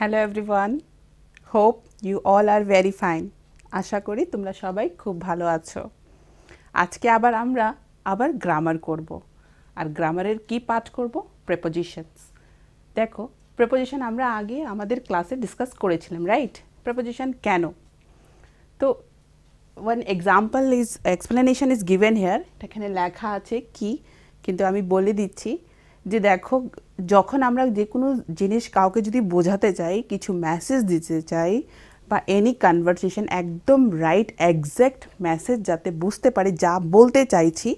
Hello everyone hope you all are very fine আশা করি তোমরা সবাই খুব ভালো আছো আজকে আবার আমরা আবার গ্রামার করব আর গ্রামারের কি পাঠ করব প্রেপোজিশনস দেখো প্রেপোজিশন আমরা আগে আমাদের ক্লাসে ডিসকাস করেছিলাম রাইট প্রেপোজিশন কেন তো one example is explanation is given here এখানে লেখা আছে কি কিন্তু আমি বলে দিচ্ছি যে দেখো যখন আমরা যে কোনো জিনিস কাউকে যদি বোঝাতে চাই কিছু মেসেজ দিতে চাই বা এনি কনভারসেশন একদম রাইট একজ্যাক্ট মেসেজ যাতে বুঝতে পারে যা বলতে চাইছি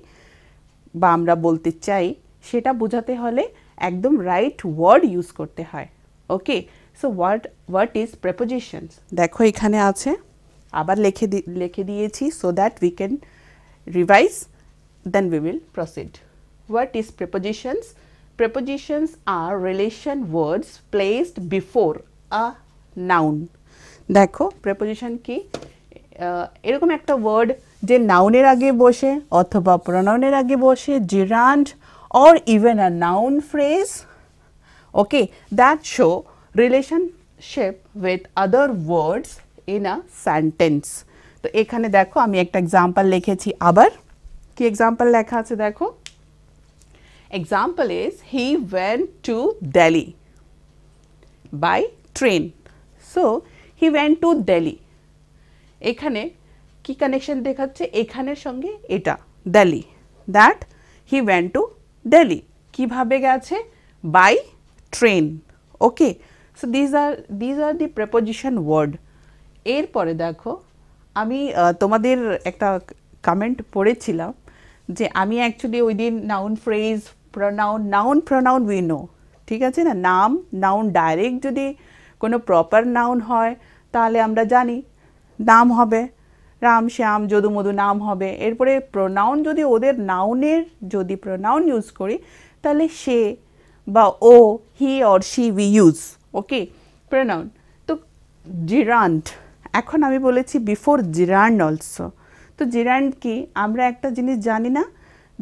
বা আমরা বলতে চাই সেটা বোঝাতে হলে একদম রাইট ওয়ার্ড ইউজ করতে হয় okay so word word is prepositions দেখো এখানে আছে আবার লিখে লিখে দিয়েছি so that we can revise then we will proceed what is prepositions prepositions are relation words placed before a noun দেখো preposition কি এরকম একটা ওয়ার্ড যে নাউনের আগে বসে অথবা প্রনাউনের আগে বসে জিরান্ড or even a noun phrase okay that show relationship with other words in a sentence তো এখানে দেখো আমি একটা এক্সাম্পল লিখেছি আবার কি এক্সাম্পল লেখা আছে দেখো Example is he went to Delhi by train. So, he went to Delhi. এখানে কি কানেকশন দেখাচ্ছে এখানের সঙ্গে এটা Delhi that he went to Delhi কীভাবে গেছে by train okay so these are these are the preposition word এরপরে দেখো আমি তোমাদের একটা কমেন্ট পড়েছিলাম যে আমি অ্যাকচুয়ালি ওই দিন noun phrase pronoun noun pronoun we know ঠিক আছে না নাম নাউন ডাইরেক্ট যদি কোনো প্রপার নাউন হয় তাহলে আমরা জানি নাম হবে রাম শ্যাম যদু মধু নাম হবে এরপরে প্রনাউন যদি ওদের নাউনের যদি প্রনাউন ইউজ করি তাহলে সে বা ও he or she we use okay pronoun তো জিরান্ট এখন আমি বলেছি বিফোর জিরান্ট অলসো তো জিরান্ট কি আমরা একটা জিনিস জানি না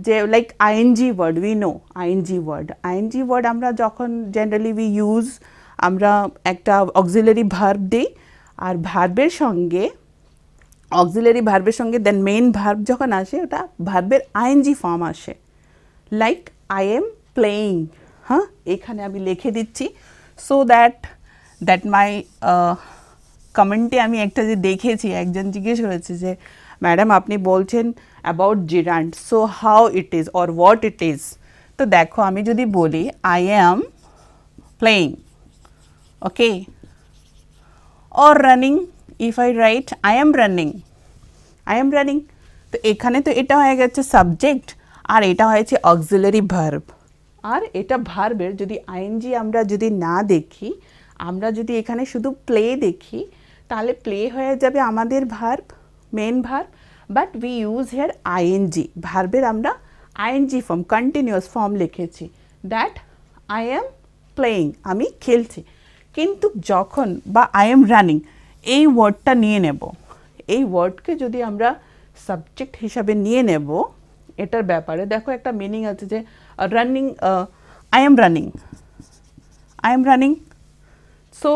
যে like I N G word we know I N G word I N G word আমরা যখন জেনারেলি উই ইউজ আমরা একটা অক্সিলারি ভার্ব দিই আর ভার্বের সঙ্গে অক্সিলারি ভার্বের সঙ্গে দেন মেন ভার্ব যখন আসে ওটা ভার্বের আইএনজি ফর্ম আসে লাইক আই এম প্লেয়িং হ্যাঁ এখানে আমি লিখে দিচ্ছি সো দ্যাট দ্যাট মাই কমেন্টে আমি একটা যে দেখেছি একজন জিজ্ঞেস করেছে যে ম্যাডাম আপনি বলছেন about gerund. So, how it is or what it is. তো দেখো আমি যদি বলি I am playing okay or running if I write I am running I am running তো এখানে তো এটা হয়ে গেছে সাবজেক্ট আর এটা হয়েছে অক্সিলারি ভার্ব আর এটা ভার্বের যদি আইএনজি আমরা যদি না দেখি আমরা যদি এখানে শুধু প্লে দেখি তাহলে প্লে হয়ে যাবে আমাদের verb main verb but we use here I N G ভার্বের আমরা আইএনজি ফর্ম কন্টিনিউয়াস ফর্ম লিখেছি দ্যাট আই এম প্লেয়িং আমি খেলছি কিন্তু যখন বা আই এম রানিং এই ওয়ার্ডটা নিয়ে নেব এই ওয়ার্ডকে যদি আমরা সাবজেক্ট হিসাবে নিয়ে নেব এটার ব্যাপারে দেখো একটা মিনিং আছে যে running I am running I am running so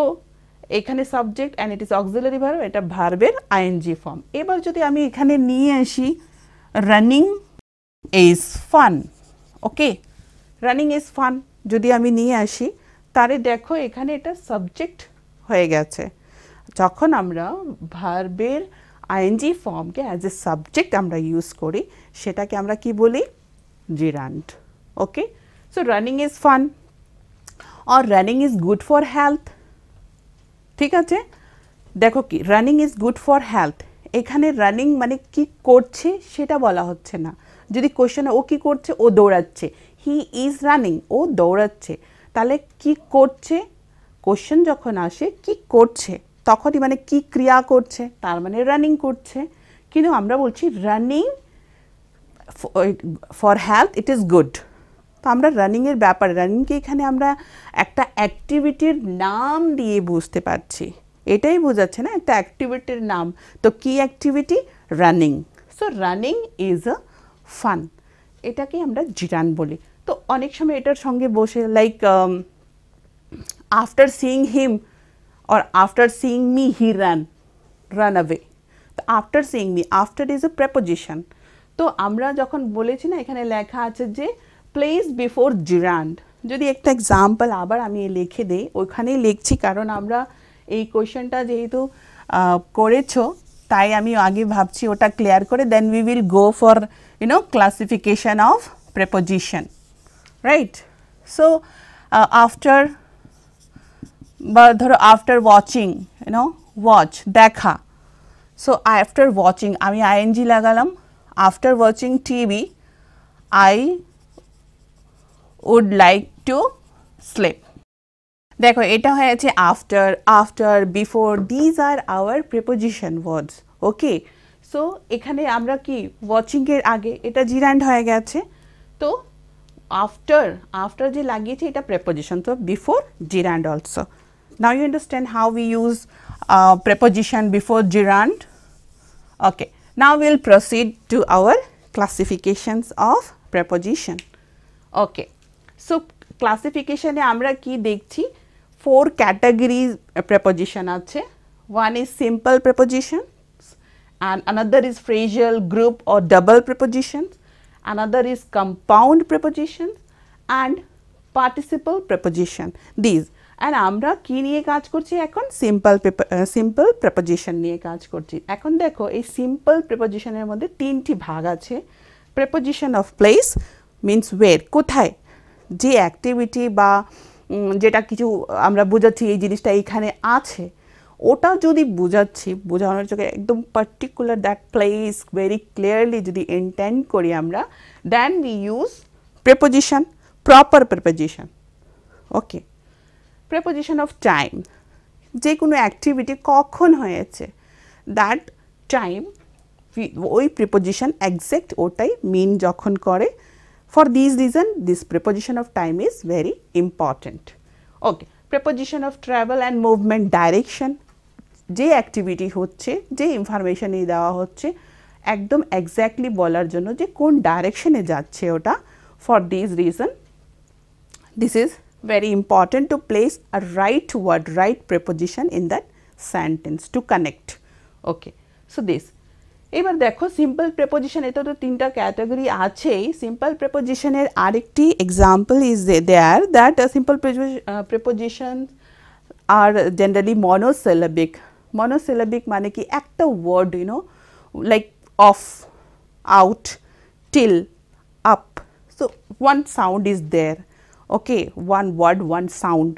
এখানে subject and it is auxiliary verb এটা ভার্বের আইএনজি ফর্ম এবার যদি আমি এখানে নিয়ে আসি running is fun okay running is fun যদি আমি নিয়ে আসি তারে দেখো এখানে এটা সাবজেক্ট হয়ে গেছে যখন আমরা ভার্বের আইএনজি ফর্মকে অ্যাজ এ সাবজেক্ট আমরা ইউজ করি সেটাকে আমরা কি বলি gerund okay so running is fun or running is good for health ঠিক আছে দেখো কি running is good for health এখানে রানিং মানে কি করছে সেটা বলা হচ্ছে না যদি কোশ্চেনে ও কি করছে ও দৌড়াচ্ছে হি ইজ রানিং ও দৌড়াচ্ছে তাহলে কি করছে কোশ্চেন যখন আসে কি করছে তখনই মানে কি ক্রিয়া করছে তার মানে রানিং করছে কিন্তু আমরা বলছি running for health it is good তো আমরা রানিংয়ের ব্যাপারে রানিংকে এখানে আমরা একটা অ্যাক্টিভিটির নাম দিয়ে বুঝতে পারছি এটাই বোঝাচ্ছে না একটা অ্যাক্টিভিটির নাম তো কি activity running so running is a fun এটাকে আমরা জিরান বলি তো অনেক সময় এটার সঙ্গে বসে like after seeing him or after seeing me he run run away তো after seeing me after is a preposition তো আমরা যখন বলেছি না এখানে লেখা আছে যে প্লেস বিফোর জিরান্ড যদি একটা এক্সাম্পল আবার আমি লিখে দেই ওইখানেই লিখছি কারণ আমরা এই কোয়েশনটা যেহেতু করেছো তাই আমি আগে ভাবছি ওটা ক্লিয়ার করে then we will go for you know classification of preposition right so uh, after after watching you know watch dekha so after watching ami ing lagalam after watching tv i would like to sleep দেখো এটা হয়ে গেছে after after before these are our preposition words okay so এখানে আমরা কি ওয়াচিংয়ের আগে এটা জিরান্ড হয়ে গেছে তো আফটার আফটার যে লাগিয়েছে এটা প্রেপোজিশন তো before gerund also now you understand how we use preposition uh, preposition before gerund okay now we'll proceed to our classifications of preposition okay so ক্লাসিফিকেশনে আমরা কি দেখছি ফোর ক্যাটাগরি প্রেপোজিশন আছে one is simple preposition and another is phrasal group or double prepositions another is compound preposition and participle preposition these and আমরা কি নিয়ে কাজ করছি এখন সিম্পল সিম্পল প্রেপোজিশন নিয়ে কাজ করছি এখন দেখো এই সিম্পল প্রেপোজিশনের মধ্যে তিনটি ভাগ আছে preposition of place means where কোথায় যে অ্যাক্টিভিটি বা যেটা কিছু আমরা বোঝাচ্ছি এই জিনিসটা এইখানে আছে ওটা যদি বোঝাচ্ছি বোঝানোর চোখে একদম particular that place very clearly যদি ইন্টেন্ড করি আমরা then we use preposition proper preposition okay preposition of time যে কোনো অ্যাক্টিভিটি কখন হয়েছে দ্যাট টাইম ওই প্রিপোজিশন একজ্যাক্ট ওটাই মিন যখন করে For these reason, this preposition of time is very important. Okay. preposition of travel and movement direction যে activity হচ্ছে যে ইনফরমেশানই দেওয়া হচ্ছে একদম exactly বলার jono যে direction e যাচ্ছে ওটা For these reason, this is very important to place a right word right preposition in that sentence to connect okay so this এবার দেখো সিম্পল প্রেপোজিশন এটা তো তিনটা ক্যাটাগরি আছেই সিম্পল প্রেপোজিশনের আরেকটি example is there that simple preposition are generally monosyllabic monosyllabic মানে কি একটা word you know like of out till up so one sound is there okay one word one sound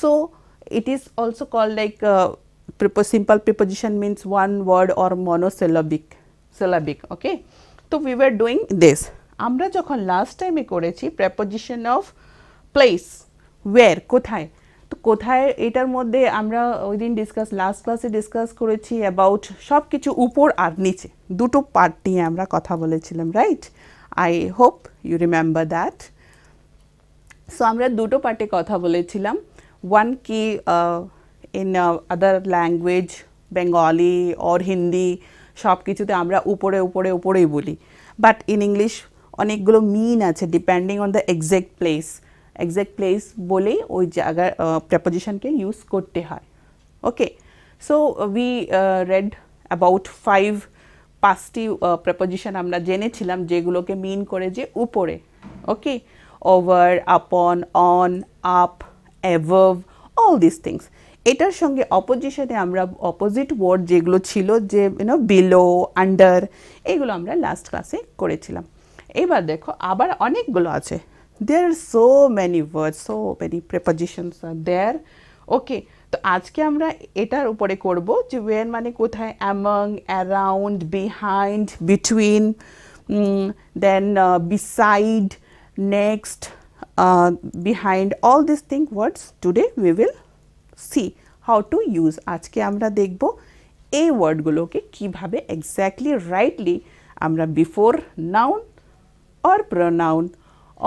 so it is also call like simple preposition means one word or monosyllabic syllabic okay so we were doing this আমরা যখন last টাইমে করেছি preposition of place ওয়ের কোথায় তো কোথায় এটার মধ্যে আমরা ওই দিন ডিসকাস লাস্ট ক্লাসে ডিসকাস করেছি অ্যাবাউট সব কিছু উপর আর নিচে দুটো পার্ট নিয়ে আমরা কথা বলেছিলাম right I hope you remember that so আমরা দুটো পার্টে কথা বলেছিলাম ওয়ান কি in other language Bengali or Hindi সব কিছুতে আমরা উপরে উপরে উপরেই বলি বাট ইন ইংলিশ অনেকগুলো মিন আছে depending on the exact place exact place বলেই ওই জায়গার প্রেপোজিশনকে uh, ইউজ করতে হয় okay so we read about five পাঁচটি প্রেপোজিশন আমরা জেনেছিলাম যেগুলোকে মিন করে যে উপরে okay over upon on up above all this things এটার সঙ্গে অপোজিশনে আমরা অপোজিট ওয়ার্ড যেগুলো ছিল যে ইউনো বিলো আন্ডার এগুলো আমরা লাস্ট ক্লাসে করেছিলাম এবার দেখো আবার অনেকগুলো আছে there are so many word so many prepositions are there okay তো আজকে আমরা এটার উপরে করব যে ওয়ের মানে কোথায় among around behind between then beside next behind all this thing words today we will see how to use आज के देख ए वार्डगुलो के क्यों एक्सैक्टलि रईटलि फोर नाउन और प्रनाउन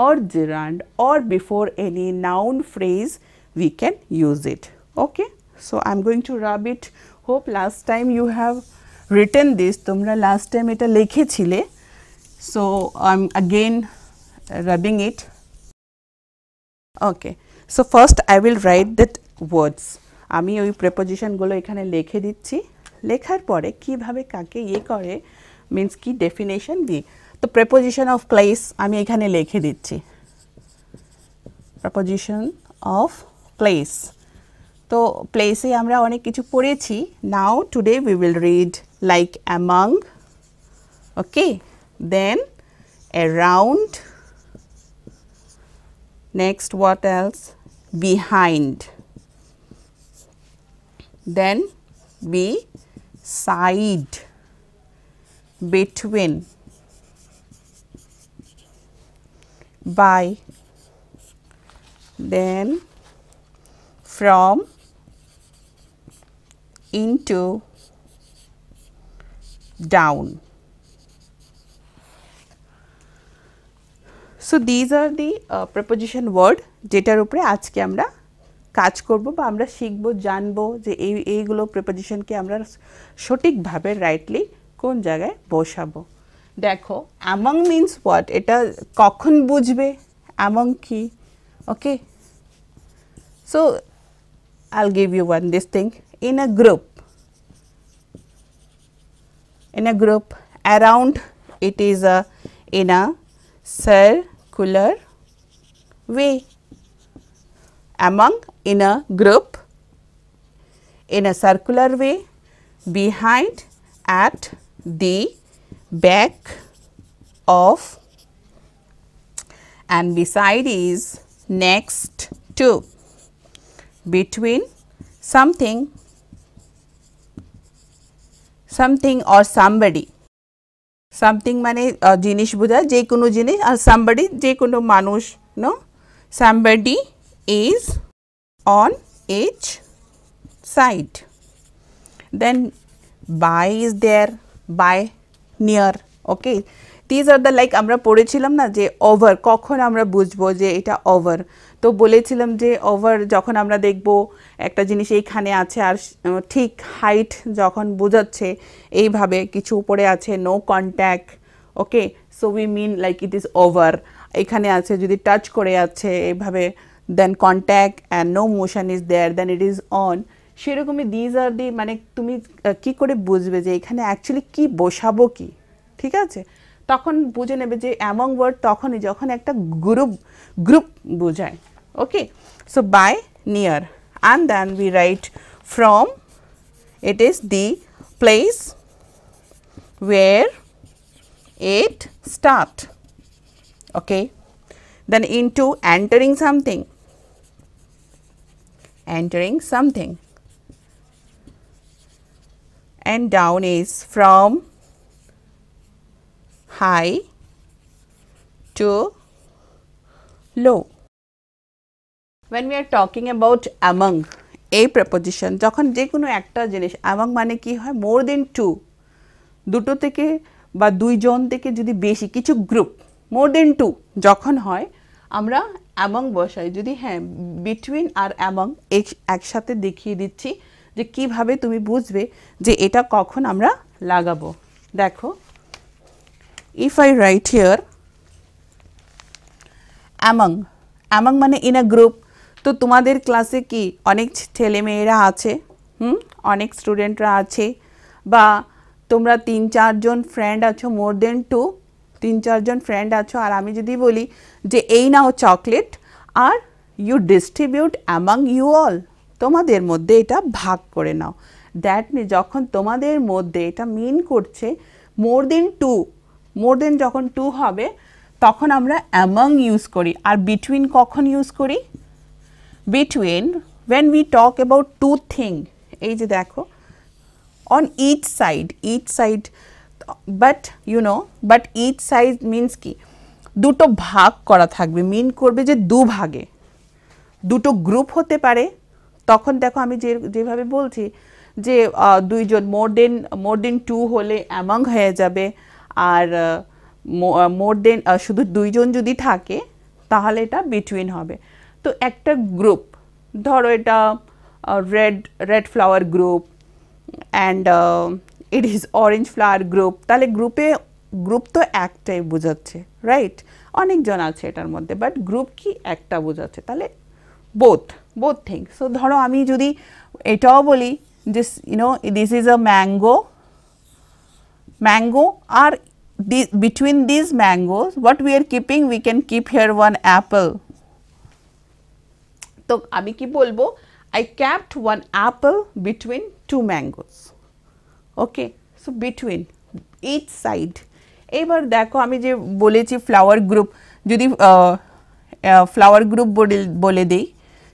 और जिरंड और before any noun phrase we can use it okay so I am going to rub it hope last time you have written this तुम्हारा लास्ट टाइम ये लिखे छे so I M again rubbing it okay so first I will write that words আমি ওই প্রেপোজিশনগুলো এখানে লিখে দিচ্ছি লেখার পরে কিভাবে কাকে ইয়ে করে মিন্স কি ডেফিনেশন দিই তো প্রেপোজিশন অফ প্লেস আমি এখানে লিখে দিচ্ছি প্রেপোজিশন অফ প্লেস তো প্লেসে আমরা অনেক কিছু পড়েছি now today we will read like among okay then around next what else behind then be side between by then from into down. So, these are the uh, preposition word data rupre aaj ke amra কাজ করব বা আমরা শিখব জানবো যে এই এইগুলো প্রিপোজিশনকে আমরা সঠিকভাবে রাইটলি কোন জায়গায় বসাবো দেখো অ্যামং মিন্স হোয়াট এটা কখন বুঝবে অ্যামং কি okay so I'll give you one this thing in a group in a group around it is a in a circular way among in a group in a circular way behind at the back of and beside is next to between something something or somebody Something মানে জিনিস বোঝায় যে কোনো jinish or somebody যে কোনো মানুষ no is on each side. Then by is there, by near, okay. These are the like আমরা পড়েছিলাম না যে ওভার কখন আমরা বুঝবো যে এটা ওভার তো বলেছিলাম যে ওভার যখন আমরা দেখব একটা জিনিস এইখানে আছে আর ঠিক হাইট যখন বোঝাচ্ছে এইভাবে কিছু উপরে আছে no contact okay so we mean like it is over এখানে আছে যদি টাচ করে আছে এইভাবে then contact and no motion is there then it is on সেরকমই দিজ আর দি মানে তুমি কি করে বুঝবে যে এখানে অ্যাকচুয়ালি কি বসাবো কি ঠিক আছে তখন বুঝে নেবে যে অ্যামং ওয়ার্ড তখনই যখন একটা গ্রুপ গ্রুপ বোঝায় okay so by near and than we write from it is the place where it start okay then into entering something entering something and down is from high to low. When we are talking about among এই preposition যখন যে কোনো একটা জিনিস among মানে কি হয় মোর then two দুটো থেকে বা দুইজন থেকে যদি বেশি কিছু গ্রুপ মোর দেন টু যখন হয় আমরা অ্যামং বসাই যদি হ্যাঁ বিটুইন আর অ্যামং একসাথে দেখিয়ে দিচ্ছি যে কিভাবে তুমি বুঝবে যে এটা কখন আমরা লাগাবো দেখো if I write here among among মানে ইন আ গ্রুপ তো তোমাদের ক্লাসে কি অনেক ছেলেমেয়েরা আছে হুম অনেক স্টুডেন্টরা আছে বা তোমরা তিন চারজন ফ্রেন্ড আছো মোর দেন টু তিন চারজন ফ্রেন্ড আছো আর আমি যদি বলি যে এই নাও chocolate are you distribute among you all তোমাদের মধ্যে এটা ভাগ করে নাও দ্যাট মিন যখন তোমাদের মধ্যে এটা মিন করছে মোর দেন টু মোর দেন যখন টু হবে তখন আমরা অ্যামাং ইউজ করি আর বিটুইন কখন ইউজ করি between when we talk about two thing এই যে দেখো on each side each side but you know but each size means কি দুটো ভাগ করা থাকবে মিন করবে যে দু ভাগে দুটো গ্রুপ হতে পারে তখন দেখো আমি যে যেভাবে বলছি যে দুইজন মোর দেন মোর দেন টু হলে অ্যামাং হয়ে যাবে আর মোর দেন শুধু দুইজন যদি থাকে তাহলে এটা বিটুইন হবে তো একটা গ্রুপ ধরো এটা red red flower group and it is orange flower group তাহলে গ্রুপে গ্রুপ তো একটাই বোঝাচ্ছে রাইট অনেকজন আছে এটার মধ্যে বাট গ্রুপ কি একটা বোঝাচ্ছে তাহলে বোথ বোথ থিং সো ধরো আমি যদি এটাও বলি this you know this is a mango mango are between these mangoes what we are keeping we can keep here one apple তো আমি কি বলবো I kept one apple between two mangoes okay so between each side এইবার দেখো আমি যে বলেছি flower group যদি ফ্লাওয়ার গ্রুপ বলে দিই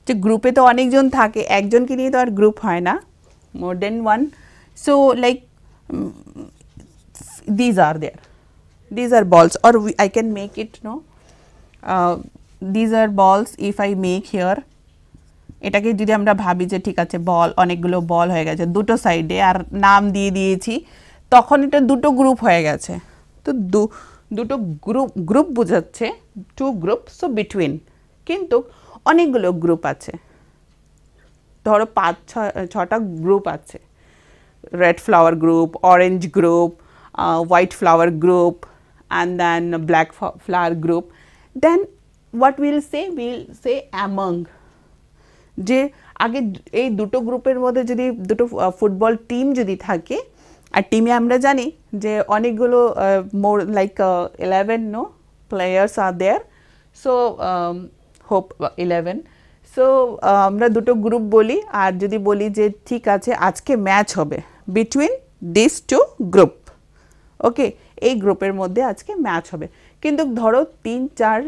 যে গ্রুপে তো অনেকজন থাকে একজনকে নিয়ে তো আর গ্রুপ হয় না more then one so like these are there these are balls or we, I can make it no uh, these are balls if I make here এটাকে যদি আমরা ভাবি যে ঠিক আছে বল অনেকগুলো বল হয়ে গেছে দুটো সাইডে আর নাম দিয়ে দিয়েছি তখন এটা দুটো গ্রুপ হয়ে গেছে তো দু দুটো গ্রুপ গ্রুপ বোঝাচ্ছে টু গ্রুপ সো বিটুইন কিন্তু অনেকগুলো গ্রুপ আছে ধরো পাঁচ ছটা গ্রুপ আছে red flower group orange group white flower group and then black flower group then what will say will say among যে আগে এই দুটো গ্রুপের মধ্যে যদি দুটো ফুটবল টিম যদি থাকে আর টিমে আমরা জানি যে অনেকগুলো more like eleven no players are there so hope eleven so আমরা দুটো গ্রুপ বলি আর যদি বলি যে ঠিক আছে আজকে ম্যাচ হবে between this two group okay এই গ্রুপের মধ্যে আজকে ম্যাচ হবে কিন্তু ধরো তিন চার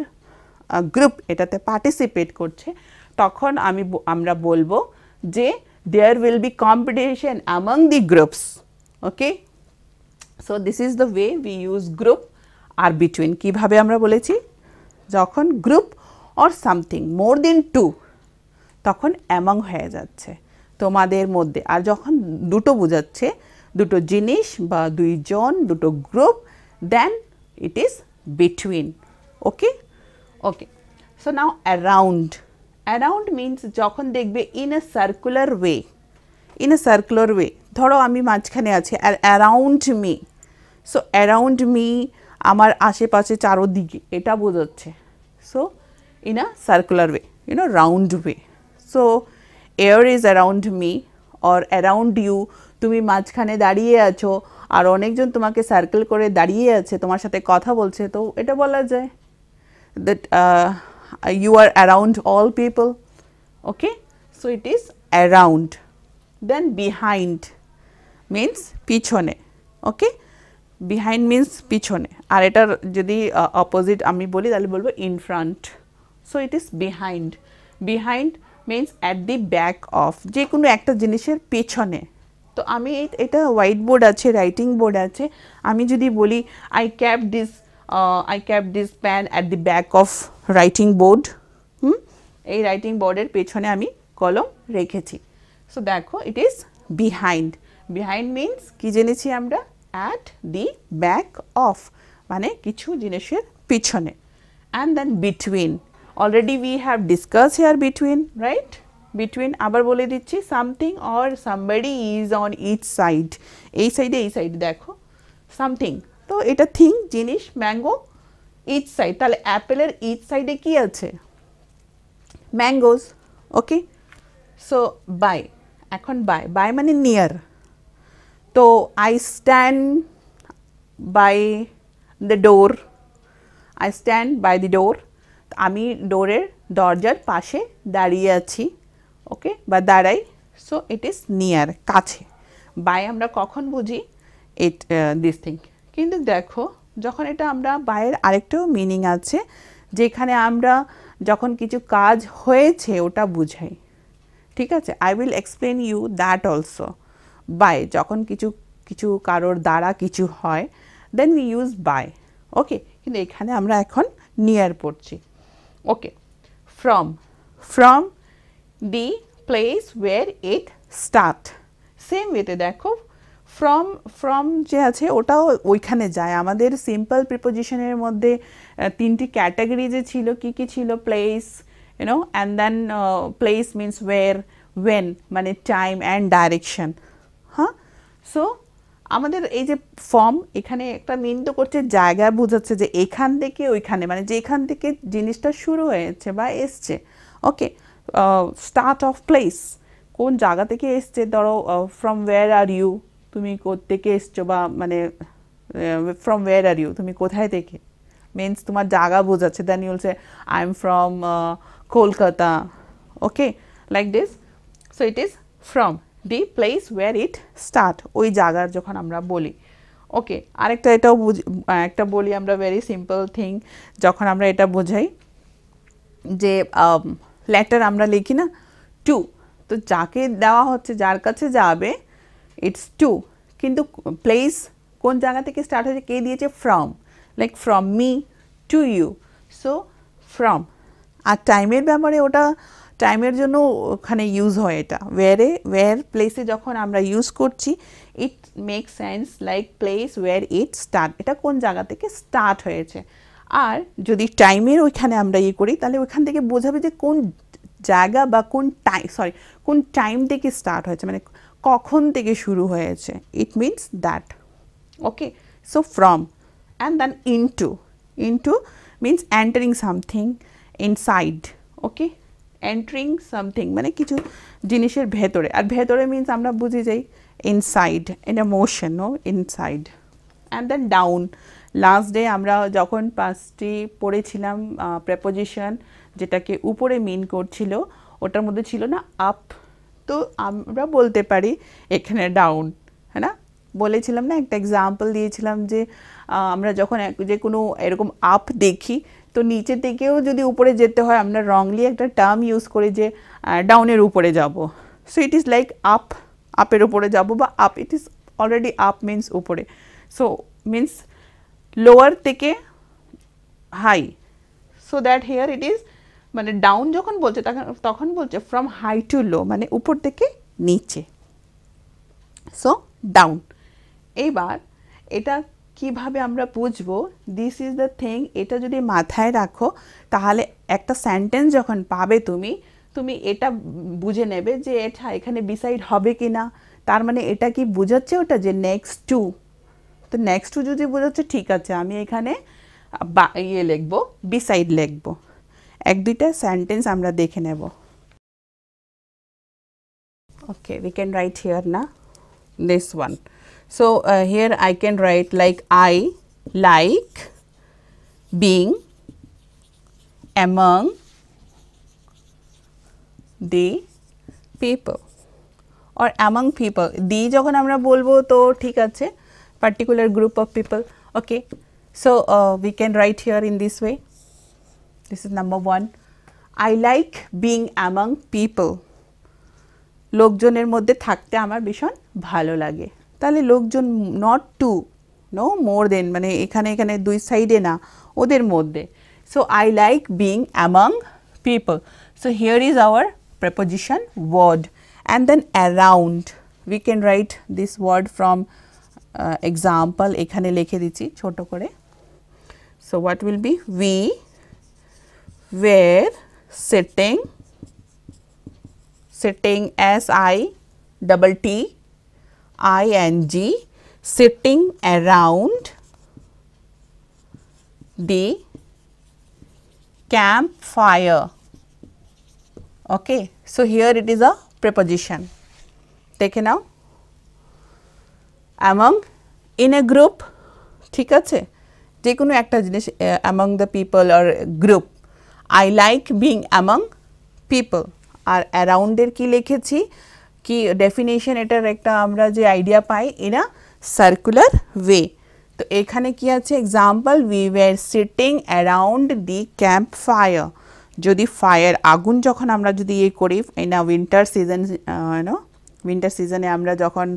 গ্রুপ এটাতে পার্টিসিপেট করছে তখন আমি আমরা বলবো যে there will be competition among the groups okay so this is the way we use group are between কীভাবে আমরা বলেছি যখন group or something more then two তখন অ্যামং হয়ে যাচ্ছে তোমাদের মধ্যে আর যখন দুটো বোঝাচ্ছে দুটো জিনিস বা দুইজন দুটো group then it is between okay okay so now around around means যখন দেখবে in a circular way in a circular way ধরো আমি মাঝখানে আছি আর around me so around me আমার আশেপাশে চারোদিকে এটা বোঝাচ্ছে so in a circular way you know round way so air is around me or around you তুমি মাঝখানে দাঁড়িয়ে আছো আর অনেকজন তোমাকে সার্কেল করে দাঁড়িয়ে আছে তোমার সাথে কথা বলছে তো এটা বলা যায় that uh, you are around all people okay so it is around then behind means pichone okay behind means পিছনে আর এটার যদি অপোজিট uh, আমি বলি তাহলে বলবো in front so it is behind behind means at the back of যে কোনো একটা জিনিসের পেছনে তো আমি এটা হোয়াইট বোর্ড আছে রাইটিং বোর্ড আছে আমি যদি বলি I keep this I keep this pen at the back of writing board hmm এই রাইটিং বোর্ডের পেছনে আমি কলম রেখেছি সো দেখো it is behind behind means কী জেনেছি আমরা অ্যাট দি ব্যাক অফ মানে কিছু জিনিসের পিছনে and then between already we have discuss here between right between আবার বলে দিচ্ছি something or somebody is on each side এই সাইডে এই সাইড দেখো সামথিং তো এটা থিং জিনিস ম্যাঙ্গো ইচ সাইড তাহলে অ্যাপেলের ইচ সাইডে কি আছে ম্যাঙ্গোস ওকে সো বাই এখন বাই বাই মানে নিয়ার তো I stand by the door I stand by the door আমি ডোরের দরজার পাশে দাঁড়িয়ে আছি ওকে বা দাঁড়াই সো ইট ইজ নিয়ার কাছে বাই আমরা কখন বুঝি ইট দিস থিং কিন্তু দেখো যখন এটা আমরা বায়ের আরেকটাও মিনিং আছে যেখানে আমরা যখন কিছু কাজ হয়েছে ওটা বুঝাই ঠিক আছে I will explain you that also by যখন কিছু কিছু কারোর দ্বারা কিছু হয় then we use by okay কিন্তু এখানে আমরা এখন নিয়ার পড়ছি okay from from the place where it start same ওয়েতে দেখো ফ্রম ফ্রম যে আছে ওটাও ওইখানে যায় আমাদের সিম্পল প্রিপোজিশনের মধ্যে তিনটি ক্যাটাগরি যে ছিল কি কি ছিল place you know and then place means where when মানে টাইম অ্যান্ড ডাইরেকশন হ্যাঁ সো আমাদের এই যে ফর্ম এখানে একটা মিন তো করছে জায়গা বোঝাচ্ছে যে এখান থেকে ওইখানে মানে যেখান থেকে জিনিসটা শুরু হয়েছে বা এসছে ওকে স্টার্ট অফ প্লেস কোন জায়গা থেকে এসছে ধরো ফ্রম ওয়্যার আর ইউ তুমি কোথেকে এসছো বা মানে ফ্রম ওয়ের আর ইউ তুমি কোথায় থেকে মিনস তোমার জায়গা বোঝাচ্ছে then you'll say I am from Kolkata okay like this so it is from the place where it start ওই জায়গার যখন আমরা বলি ওকে আরেকটা এটাও বুঝ একটা বলি আমরা ভেরি সিম্পল থিং যখন আমরা এটা বোঝাই যে লেটার um, আমরা লিখি না টু তো যাকে দেওয়া হচ্ছে যার কাছে যাবে ইটস টু কিন্তু প্লেস কোন জায়গা থেকে স্টার্ট হয়েছে কে দিয়েছে from like from me to you so from আর টাইমের ব্যাপারে ওটা টাইমের জন্য ওখানে ইউজ হয় এটা ওয়ারে ওয়ার প্লেসে যখন আমরা ইউজ করছি it make sense like place where it start এটা কোন জায়গা থেকে স্টার্ট হয়েছে আর যদি টাইমের ওইখানে আমরা ইয়ে করি তাহলে ওইখান থেকে বোঝাবে যে কোন জায়গা বা কোন টাইম সরি কোন টাইম থেকে স্টার্ট হয়েছে মানে কখন থেকে শুরু হয়েছে it means that okay so from and then into into means entering something inside okay entering something মানে কিছু জিনিসের ভেতরে আর ভেতরে মিনস আমরা বুঝে যাই ইনসাইড ইন এ মোশন ও inside and then down last day আমরা যখন পাঁচটি পড়েছিলাম প্রেপোজিশন যেটাকে উপরে মিন করছিল ওটার মধ্যে ছিল না আপ তো আমরা বলতে পারি এখানে ডাউন হ্যাঁ না বলেছিলাম না একটা এক্সাম্পল দিয়েছিলাম যে আমরা যখন যে কোনো এরকম আপ দেখি তো নিচে থেকেও যদি উপরে যেতে হয় আমরা রংলি একটা টার্ম ইউজ করি যে ডাউনের উপরে যাব so it is like up আপের উপরে যাব বা up it is already up means উপরে সো মিন্স লোয়ার থেকে high so that here it is মানে ডাউন যখন বলছে তখন তখন বলছে ফ্রম হাই টু লো মানে উপর থেকে নিচে সো ডাউন এইবার এটা কিভাবে আমরা বুঝবো দিস ইজ দ্য থিং এটা যদি মাথায় রাখো তাহলে একটা সেন্টেন্স যখন পাবে তুমি তুমি এটা বুঝে নেবে যে এটা এখানে বিসাইড হবে কি না তার মানে এটা কি বোঝাচ্ছে ওটা যে নেক্সট টু তো নেক্সট টু যদি বোঝাচ্ছে ঠিক আছে আমি এখানে বা ইয়ে লিখবো বিসাইড লিখবো এক দুইটা সেন্টেন্স আমরা দেখে নেব okay we can write here না this one so here I can write like I like being among the people or among people the যখন আমরা বলবো তো ঠিক আছে particular group of people okay so we can write here in this way This is number 1. I like being among people. লোকজনের মধ্যে থাকতে আমার ভীষণ ভালো লাগে তাহলে লোকজন not to no more than মানে এখানে এখানে দুই সাইডে না ওদের মধ্যে so So I like being among people. So here is our preposition word and then around we can write this word from uh, example ekhane lekhe dicchi choto kore so what will be we where sitting sitting s i double t i n g sitting around the campfire okay so here it is a preposition taken out among in a group ঠিক আছে যে কোনো একটা জিনিস among the people or group I like being among people আর অ্যারাউন্ডের এর কি লিখেছি কি ডেফিনেশন এটার একটা আমরা যে আইডিয়া পাই ইন আ সার্কুলার ওয়ে তো এখানে কি আছে example we were sitting around the camp fire যদি ফায়ার আগুন যখন আমরা যদি ইয়ে করি in a winter season no winter সিজনে আমরা যখন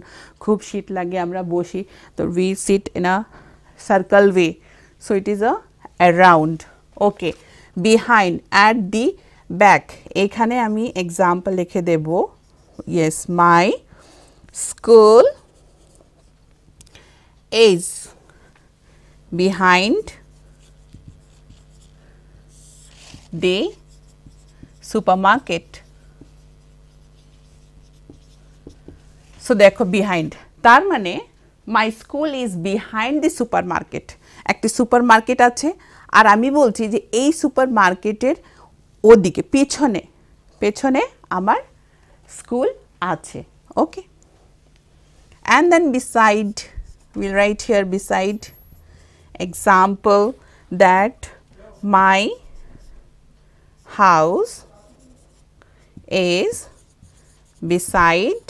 খুব শীত লাগে আমরা বসি তো we sit in a circle way so it is a around okay behind at the back ekhane ami example likhe debo yes my school is behind the supermarket so dekho behind tar mane my school is behind the supermarket একটি supermarket আছে আর আমি বলছি যে এই super মার্কেটের ওদিকে পেছনে পেছনে আমার স্কুল আছে okay and then beside will write here beside example that my house is beside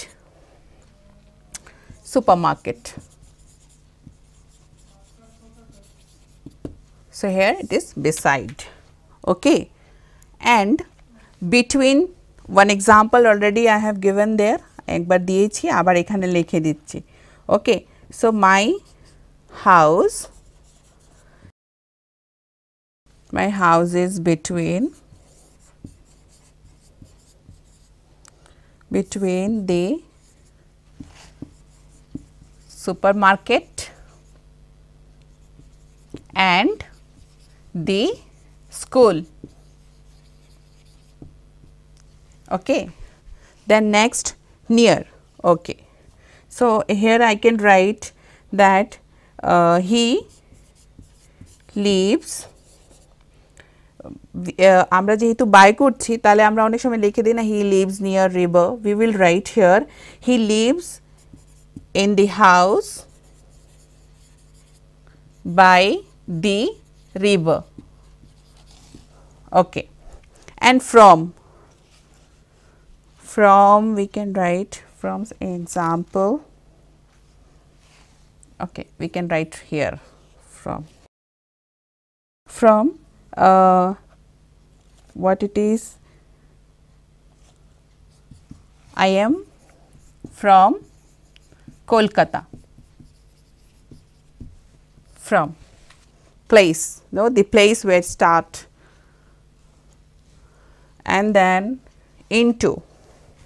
supermarket So, here it is beside okay. and between one example already I have given there but দিয়েছি আবার এখানে লিখে দিচ্ছি okay so my between the supermarket and the school. Okay. Then next near. Okay. So, here I can write that uh, he leaves আমরা যেহেতু by করছি তাহলে আমরা অনেক সময় লিখে দিই না he lives near river we will write here he lives in the house by the river Okay. And from, from we can write from example, okay, we can write here from, from uh, what it is, I am from Kolkata from place, no, the place where start and then into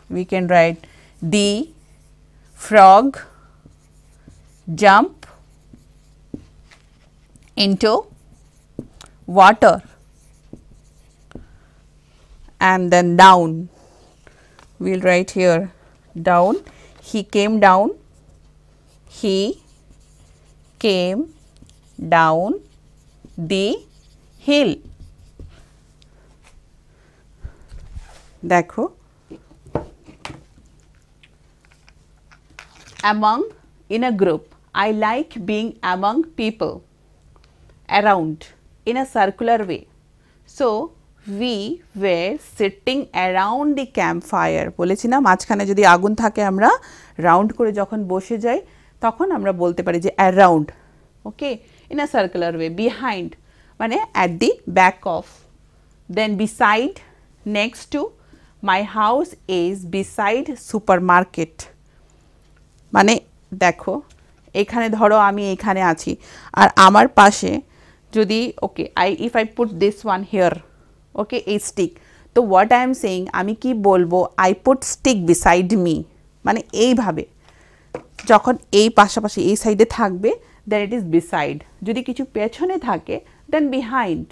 we can write the frog jump into water and then down we will write here down he came down he came down the hill দেখো among in a group I like being among people around in a circular way so we were Sitting around the camp fire বলিছিনা মাঝখানে যদি আগুন থাকে আমরা round করে যখন বসে যাই তখন আমরা বলতে পারি যে around okay in a circular way behind মানে at the back of then beside next to my house is beside supermarket মানে দেখো এখানে ধরো আমি এখানে আছি আর আমার পাশে যদি okay I if I put this one here okay is ঠিক তো व्हाट आई एम सेइंग আমি কি বলবো I put stick beside me মানে এই ভাবে যখন এই পাশা পাশে এই সাইডে থাকবে দেন ইট ইজ বিসাইড যদি কিছু পেছনে থাকে দেন বিহাইন্ড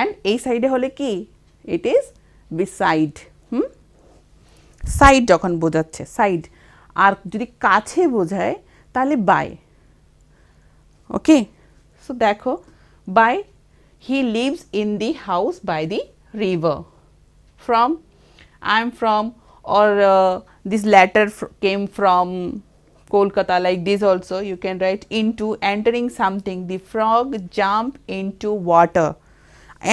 এন্ড এই সাইডে হলে কি ইট ইজ বিসাইড सैड जख बोझा सैड और जो का बोझा तेल बके सो देखो by he lives in the house by the river from I am from और this letter came from Kolkata like this also you can write into entering something the frog jump into water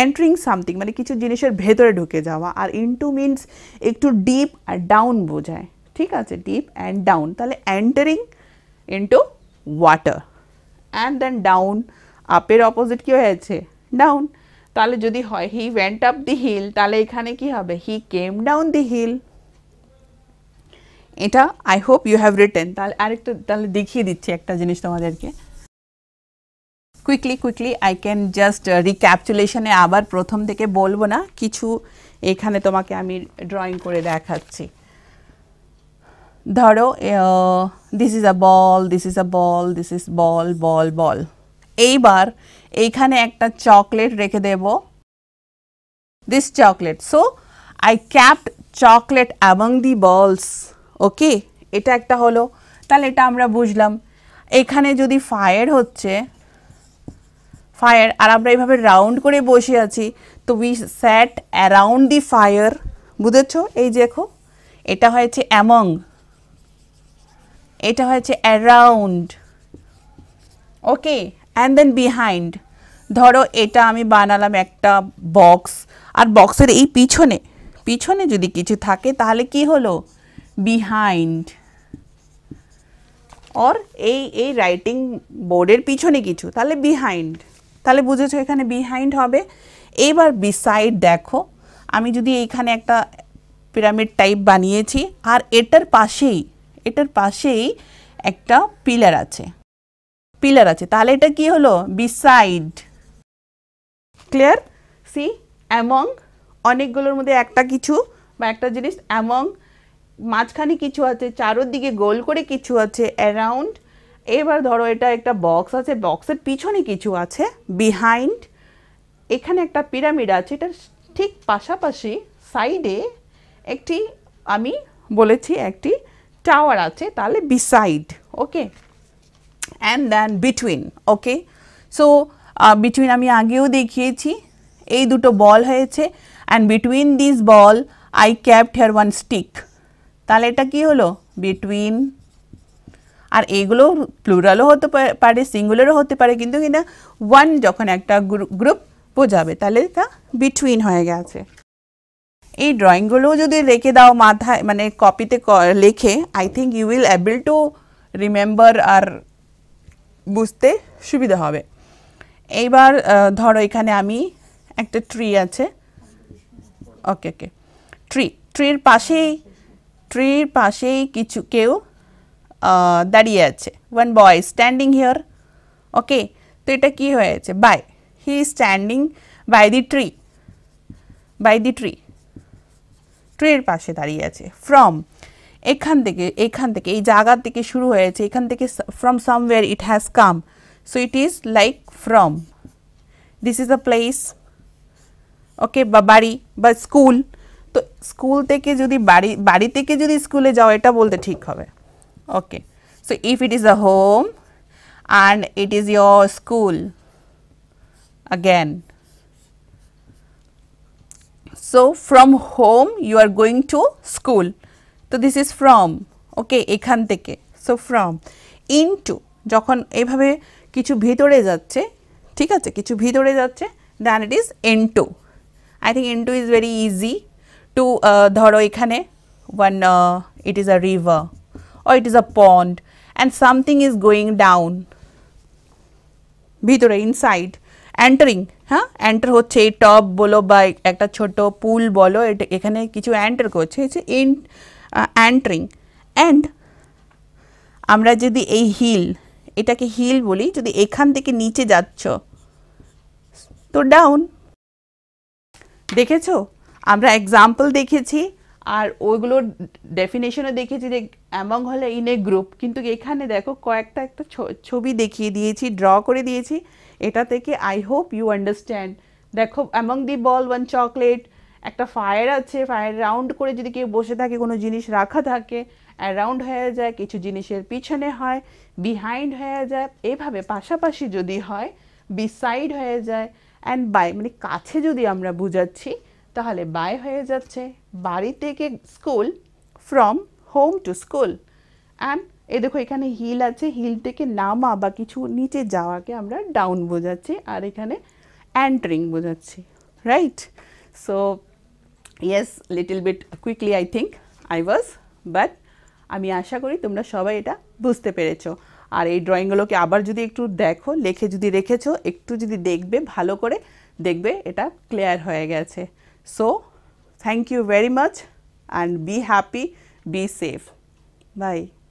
entering something মানে কিছু জিনিসের ভিতরে ঢুকে যাওয়া আর into means একটু deep আর ডাউন বোঝায় ঠিক আছে ডিপ এন্ড ডাউন তাহলে entering into water and then down up এর অপজিট কি হইছে ডাউন তাহলে যদি হয় he went up the hill তাহলে এখানে কি হবে he came down the hill এটা I hope you have written তাহলে আরেকটা তাহলে দেখিয়ে দিচ্ছি একটা জিনিস তোমাদেরকে quickly quickly I can just রিক্যাপচুলেশনে আবার প্রথম থেকে বলবো না কিছু এখানে তোমাকে আমি ড্রয়িং করে দেখাচ্ছি ধরো this is a ball this is a ball this is ball ball ball এইবার এইখানে একটা চকলেট রেখে দেব this chocolate so I kept chocolate among the balls okay এটা একটা হলো তাহলে এটা আমরা বুঝলাম এখানে যদি ফায়ার হচ্ছে ফায়ার আর আমরা এইভাবে রাউন্ড করে বসে আছি তো we sat around the fire বুঝেছ এই দেখো এটা হয়েছে অ্যামং এটা হয়েছে around okay and then behind ধরো এটা আমি বানালাম একটা বক্স আর বক্সের এই পিছনে পিছনে যদি কিছু থাকে তাহলে কি হলো বিহাইন্ড অর এই এই রাইটিং বোর্ডের পিছনে কিছু তাহলে বিহাইন্ড তাহলে বুঝেছো এখানে বিহাইন্ড হবে এবার বিসাইড দেখো আমি যদি এইখানে একটা পিরামিড টাইপ বানিয়েছি আর এটার পাশেই এটার পাশেই একটা পিলার আছে পিলার আছে তাহলে এটা কি হলো বিসাইড ক্লিয়ার সি অ্যামং অনেকগুলোর মধ্যে একটা কিছু বা একটা জিনিস অ্যামং মাঝখানে কিছু আছে চারোর দিকে গোল করে কিছু আছে অ্যারাউন্ড এবার ধরো এটা একটা বক্স আছে বক্সের পিছনে কিছু আছে বিহাইন্ড এখানে একটা পিরামিড আছে এটা ঠিক পাশাপাশি সাইডে একটি আমি বলেছি একটি টাওয়ার আছে তাহলে beside okay and then between okay so between আমি আগেও দেখিয়েছি এই দুটো বল হয়েছে and between this ball I kept here one stick তাহলে এটা কি হলো বিটুইন আর এইগুলো প্লুরালও হতে পারে সিঙ্গুলারও হতে পারে কিন্তু কিনা ওয়ান যখন একটা গ্রুপ বোঝাবে তাহলে তা বিটুইন হয়ে গেছে এই ড্রয়িংগুলোও যদি রেখে দাও মাথায় মানে কপিতে লেখে I think you will able to remember আর বুঝতে সুবিধা হবে এইবার ধরো এখানে আমি একটা ট্রি আছে ওকে ওকে ট্রি ট্রির পাশেই ট্রির পাশেই কিছু কেউ দাঁড়িয়ে আছে one boy standing here okay তো এটা কি হয়েছে by he standing by the tree by the tree ট্রির পাশে দাঁড়িয়ে আছে ফ্রম এখান থেকে এখান থেকে এই জায়গা থেকে শুরু হয়েছে এখান থেকে from somewhere it has come so it is like from this is a place okay বা বাড়ি বা স্কুল তো স্কুল থেকে যদি বাড়ি বাড়ি থেকে যদি স্কুলে যাও এটা বলতে ঠিক হবে Okay. So, if it is a home and it is your school again. So, from home you are going to school. তো দিস ইজ ফ্রম ওকে এখান থেকে সো ফ্রম ইনটু যখন এভাবে কিছু ভিতরে যাচ্ছে ঠিক আছে কিছু ভিতরে যাচ্ছে then it is into I think into is very easy to ধরো এখানে one it is a river or it is a pond and something is going down ভিতরে ইনসাইড অ্যান্টারিং হ্যাঁ অ্যান্টার হচ্ছে এই টপ বলো বা একটা ছোট পুল বলো এটা এখানে কিছু অ্যান্টার করছে হচ্ছে ইন অ্যান্টারিং অ্যান্ড আমরা যদি এই হিল এটাকে হিল বলি যদি এখান থেকে নিচে যাচ্ছ তো ডাউন দেখেছো আমরা এক্সাম্পল দেখেছি আর ওইগুলোর ডেফিনেশনও দেখেছি যে অ্যামং হলে ইন এ গ্রুপ কিন্তু এখানে দেখো কয়েকটা একটা ছবি দেখিয়ে দিয়েছি ড্র করে দিয়েছি এটা থেকে আই হোপ ইউ আন্ডারস্ট্যান্ড দেখো among the ball one chocolate একটা ফায়ার আছে ফায়ার রাউন্ড করে যদি কেউ বসে থাকে কোনো জিনিস রাখা থাকে অ্যারাউন্ড হয়ে যায় কিছু জিনিসের পিছনে হয় বিহাইন্ড হয়ে যায় এভাবে পাশাপাশি যদি হয় বিসাইড হয়ে যায় অ্যান্ড বাই মানে কাছে যদি আমরা বুঝাচ্ছি তাহলে বাই হয়ে যাচ্ছে বাড়ি থেকে school from home to school and এ দেখো এখানে হিল আছে হিল থেকে নামা বা কিছু নিচে যাওয়াকে আমরা ডাউন বোঝাচ্ছি আর এখানে অ্যান্ট্রিং বোঝাচ্ছি right so yes little bit quickly I think I was but আমি আশা করি তোমরা সবাই এটা বুঝতে পেরেছো আর এই ড্রয়িংগুলোকে আবার যদি একটু দেখো লেখে যদি রেখেছো একটু যদি দেখবে ভালো করে দেখবে এটা ক্লিয়ার হয়ে গেছে so Thank you very much and be happy, be safe. Bye.